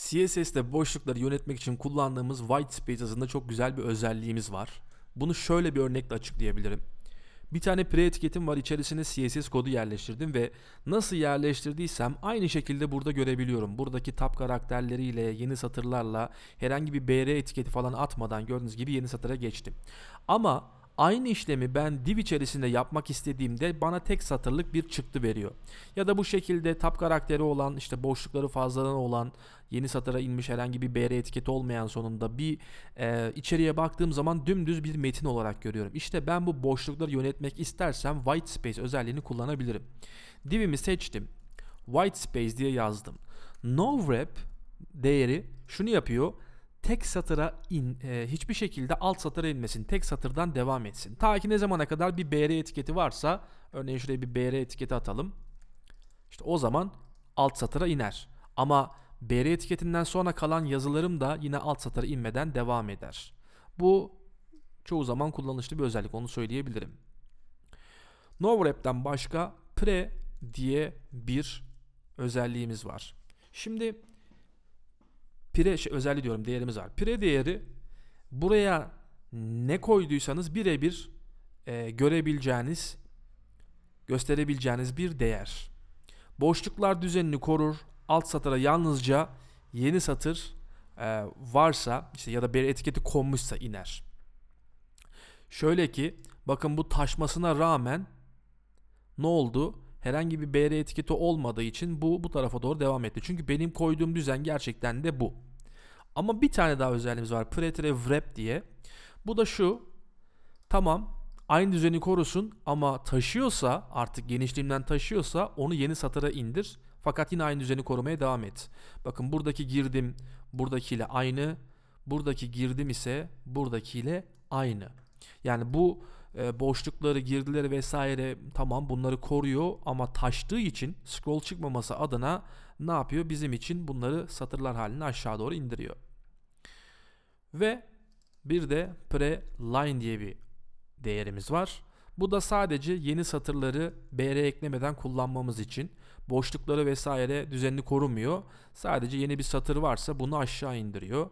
CSS'de boşlukları yönetmek için kullandığımız white space adında çok güzel bir özelliğimiz var. Bunu şöyle bir örnekle açıklayabilirim. Bir tane pre-etiketim var içerisine CSS kodu yerleştirdim ve nasıl yerleştirdiysem aynı şekilde burada görebiliyorum. Buradaki tab karakterleriyle yeni satırlarla herhangi bir br etiketi falan atmadan gördüğünüz gibi yeni satıra geçtim. Ama Aynı işlemi ben div içerisinde yapmak istediğimde bana tek satırlık bir çıktı veriyor. Ya da bu şekilde tab karakteri olan işte boşlukları fazladan olan yeni satıra inmiş herhangi bir BR etiketi olmayan sonunda bir e, içeriye baktığım zaman dümdüz bir metin olarak görüyorum. İşte ben bu boşlukları yönetmek istersem white space özelliğini kullanabilirim. Divimi seçtim. White space diye yazdım. No wrap değeri şunu yapıyor tek satıra in, e, hiçbir şekilde alt satıra inmesin. Tek satırdan devam etsin. Ta ki ne zamana kadar bir BR etiketi varsa örneğin şuraya bir BR etiketi atalım. İşte o zaman alt satıra iner. Ama BR etiketinden sonra kalan yazılarım da yine alt satıra inmeden devam eder. Bu çoğu zaman kullanışlı bir özellik onu söyleyebilirim. NoWrap'ten başka pre diye bir özelliğimiz var. Şimdi pire şey, özelliği diyorum değerimiz var. Pire değeri buraya ne koyduysanız birebir e, görebileceğiniz, gösterebileceğiniz bir değer. Boşluklar düzenini korur. Alt satıra yalnızca yeni satır e, varsa işte ya da bir etiketi konmuşsa iner. Şöyle ki bakın bu taşmasına rağmen ne oldu? herhangi bir BR etiketi olmadığı için bu bu tarafa doğru devam etti. Çünkü benim koyduğum düzen gerçekten de bu. Ama bir tane daha özelliğimiz var. Pretre wrap diye. Bu da şu. Tamam aynı düzeni korusun ama taşıyorsa artık genişliğinden taşıyorsa onu yeni satıra indir. Fakat yine aynı düzeni korumaya devam et. Bakın buradaki girdim buradakiyle aynı. Buradaki girdim ise buradakiyle aynı. Yani bu e, boşlukları, girdileri vesaire tamam bunları koruyor ama taştığı için scroll çıkmaması adına ne yapıyor? Bizim için bunları satırlar haline aşağı doğru indiriyor. Ve bir de pre-line diye bir değerimiz var. Bu da sadece yeni satırları BR eklemeden kullanmamız için. Boşlukları vesaire düzenli korumuyor. Sadece yeni bir satır varsa bunu aşağı indiriyor.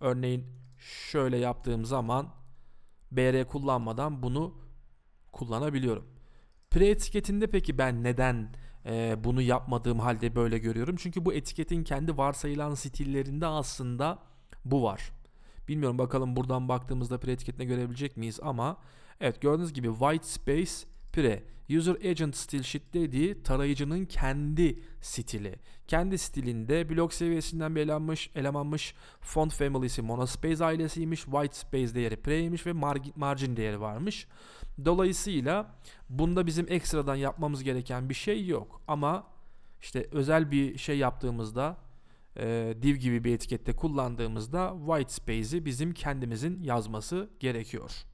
Örneğin şöyle yaptığım zaman BR kullanmadan bunu kullanabiliyorum. Pre etiketinde peki ben neden e, bunu yapmadığım halde böyle görüyorum? Çünkü bu etiketin kendi varsayılan stillerinde aslında bu var. Bilmiyorum bakalım buradan baktığımızda pre etiketine görebilecek miyiz ama evet gördüğünüz gibi white space püre. User Agent Stil Sheet dediği tarayıcının kendi stili. Kendi stilinde blok seviyesinden bir elemanmış, elemanmış font family'si monospace ailesiymiş, white space değeri preymiş ve margin değeri varmış. Dolayısıyla bunda bizim ekstradan yapmamız gereken bir şey yok. Ama işte özel bir şey yaptığımızda e, div gibi bir etikette kullandığımızda white space'i bizim kendimizin yazması gerekiyor.